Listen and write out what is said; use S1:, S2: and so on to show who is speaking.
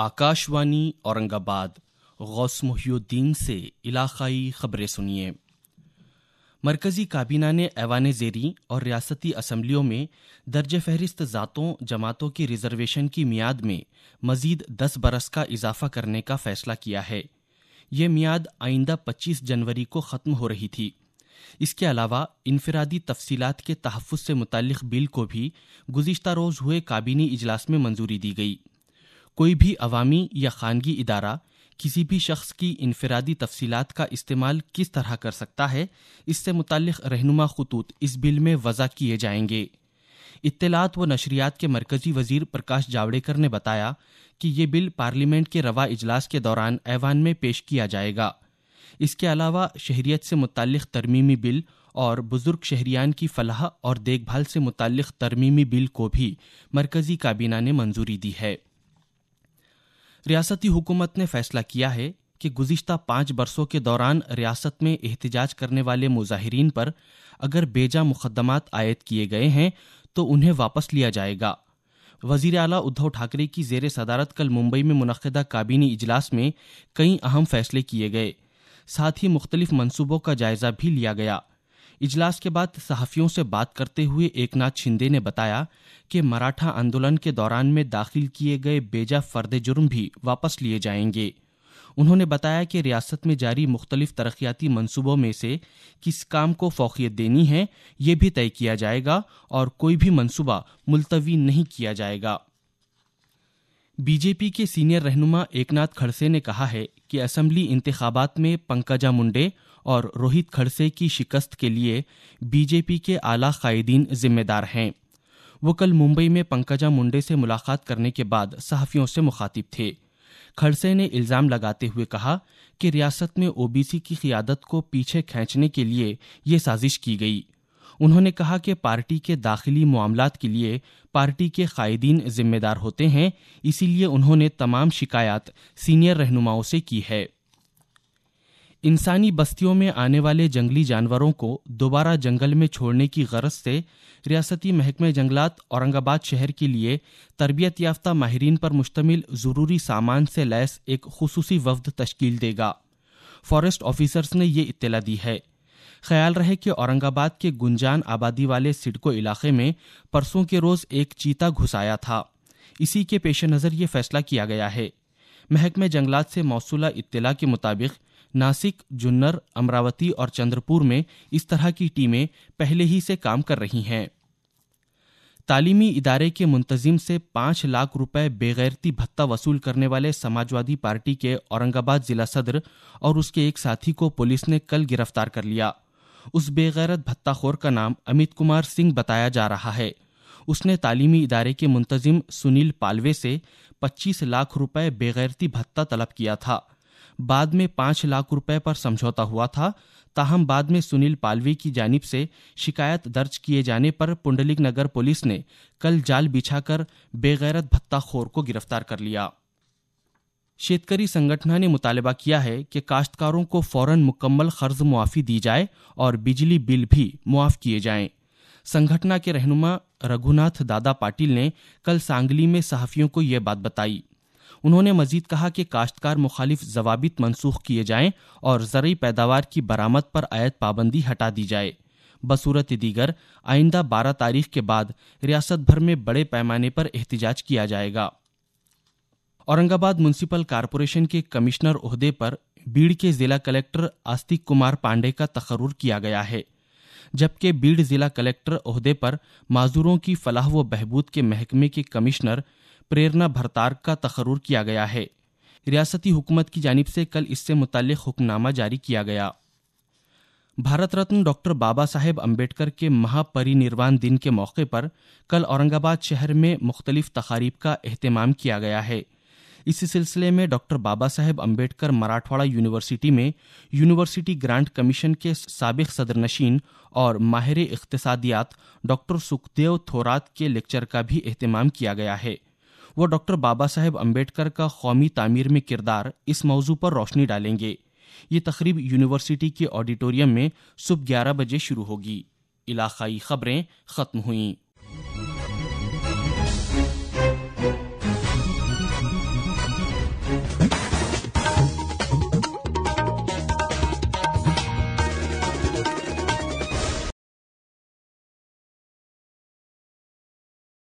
S1: آکاشوانی اورنگ آباد غوث محی الدین سے علاقائی خبریں سنیے مرکزی کابینہ نے ایوان زیری اور ریاستی اسمبلیوں میں درج فہرست ذاتوں جماعتوں کی ریزرویشن کی میعاد میں مزید دس برس کا اضافہ کرنے کا فیصلہ کیا ہے یہ میعاد آئندہ پچیس جنوری کو ختم ہو رہی تھی اس کے علاوہ انفرادی تفصیلات کے تحفظ سے متعلق بل کو بھی گزشتہ روز ہوئے کابینی اجلاس میں منظوری دی گئی کوئی بھی عوامی یا خانگی ادارہ کسی بھی شخص کی انفرادی تفصیلات کا استعمال کس طرح کر سکتا ہے اس سے متعلق رہنما خطوط اس بل میں وضع کیے جائیں گے اطلاعات و نشریات کے مرکزی وزیر پرکاش جاوڑیکر نے بتایا کہ یہ بل پارلیمنٹ کے روا اجلاس کے دوران ایوان میں پیش کیا جائے گا اس کے علاوہ شہریت سے متعلق ترمیمی بل اور بزرگ شہریان کی فلاح اور دیکھ بھال سے متعلق ترمیمی بل کو بھی مرکزی کابینہ نے منظوری دی ہے ریاستی حکومت نے فیصلہ کیا ہے کہ گزشتہ پانچ برسوں کے دوران ریاست میں احتجاج کرنے والے مظاہرین پر اگر بیجا مقدمات عائد کیے گئے ہیں تو انہیں واپس لیا جائے گا وزیر اعلیٰ ادھو ٹھاکرے کی زیر صدارت کل ممبئی میں منعقدہ کابینی اجلاس میں کئی اہم فیصلے کیے گئے ساتھ ہی مختلف منصوبوں کا جائزہ بھی لیا گیا اجلاس کے بعد صحافیوں سے بات کرتے ہوئے ایک ناتھ شندے نے بتایا کہ مراٹھا آندولن کے دوران میں داخل کیے گئے بیجا فرد جرم بھی واپس لیے جائیں گے انہوں نے بتایا کہ ریاست میں جاری مختلف ترقیاتی منصوبوں میں سے کس کام کو فوقیت دینی ہے یہ بھی طے کیا جائے گا اور کوئی بھی منصوبہ ملتوی نہیں کیا جائے گا بی جے پی کے سینئر رہنما ایک ناتھ کھڑسے نے کہا ہے اسمبلی انتخابات میں پنکجا منڈے اور روہت کھڑسے کی شکست کے لیے بی جے پی کے اعلی قائدین ذمہ دار ہیں وہ کل ممبئی میں پنکجا منڈے سے ملاقات کرنے کے بعد صحافیوں سے مخاطب تھے کھڑسے نے الزام لگاتے ہوئے کہا کہ ریاست میں او بی سی کی قیادت کو پیچھے کھینچنے کے لیے یہ سازش کی گئی انہوں نے کہا کہ پارٹی کے داخلی معاملات کے لیے پارٹی کے قائدین ذمہ دار ہوتے ہیں اسی لیے انہوں نے تمام شکایات سینئر رہنماؤں سے کی ہے انسانی بستیوں میں آنے والے جنگلی جانوروں کو دوبارہ جنگل میں چھوڑنے کی غرض سے ریاستی محکمہ جنگلات اورنگ آباد شہر کے لیے تربیت یافتہ ماہرین پر مشتمل ضروری سامان سے لیس ایک خصوصی وفد تشکیل دے گا فارسٹ آفیسرز نے یہ اطلاع دی ہے خیال رہے کہ اورنگ آباد کے گنجان آبادی والے سڈکو علاقے میں پرسوں کے روز ایک چیتا گھسایا تھا اسی کے پیش نظر یہ فیصلہ کیا گیا ہے محکمہ جنگلات سے موصولہ اطلاع کے مطابق ناسک جنر امراوتی اور چندرپور میں اس طرح کی ٹیمیں پہلے ہی سے کام کر رہی ہیں تعلیمی ادارے کے منتظم سے پانچ لاکھ بے بےغیرتی بھتا وصول کرنے والے سماجوادی پارٹی کے اورنگ آباد ضلع صدر اور اس کے ایک ساتھی کو پولیس نے کل گرفتار کر لیا اس بے غیرت بھتہ خور کا نام امیت کمار سنگھ بتایا جا رہا ہے اس نے تعلیمی ادارے کے منتظم سنیل پالوے سے پچیس لاکھ بے بےغیرتی بھتا طلب کیا تھا بعد میں پانچ لاکھ روپے پر سمجھوتا ہوا تھا تاہم بعد میں سنیل پالوی کی جانب سے شکایت درج کیے جانے پر پنڈلک نگر پولیس نے کل جال بچھا کر بے غیرت بھتہ خور کو گرفتار کر لیا شیتکری سنگٹھنا نے مطالبہ کیا ہے کہ کاشتکاروں کو فوراً مکمل قرض معافی دی جائے اور بجلی بل بھی معاف کیے جائیں سنگھٹنا کے رہنما رگھوناتھ دادا پاٹل نے کل سانگلی میں صحافیوں کو یہ بات بتائی انہوں نے مزید کہا کہ کاشتکار مخالف ضوابط منسوخ کیے جائیں اور زرعی پیداوار کی برآمد پر عائد پابندی ہٹا دی جائے بصورت دیگر آئندہ بارہ تاریخ کے بعد ریاست بھر میں بڑے پیمانے پر احتجاج کیا جائے گا اورنگ آباد میونسپل کارپوریشن کے کمشنر عہدے پر بیڑ کے ضلع کلیکٹر آستک کمار پانڈے کا تقرر کیا گیا ہے جبکہ بیڑ ضلع کلیکٹر عہدے پر معذوروں کی فلاح و بہبود کے محکمے کے کمشنر پریرنا بھرتار کا تقرر کیا گیا ہے ریاستی حکومت کی جانب سے کل اس سے متعلق حکم نامہ جاری کیا گیا بھارت رتن ڈاکٹر بابا صاحب امبیڈکر کے مہا پری نروان دن کے موقع پر کل اورنگ آباد شہر میں مختلف تقاریب کا اہتمام کیا گیا ہے اسی سلسلے میں ڈاکٹر بابا صاحب امبیڈکر مراٹھواڑہ یونیورسٹی میں یونیورسٹی گرانٹ کمیشن کے سابق صدر نشین اور ماہر اقتصادیات ڈاکٹر سکھدیو تھورات کے لیکچر کا بھی اہتمام کیا گیا ہے وہ ڈاکٹر بابا صاحب امبیڈکر کا قومی تعمیر میں کردار اس موضوع پر روشنی ڈالیں گے یہ تقریب یونیورسٹی کے آڈیٹوریم میں صبح گیارہ بجے شروع ہوگی علاقائی خبریں ختم ہوئیں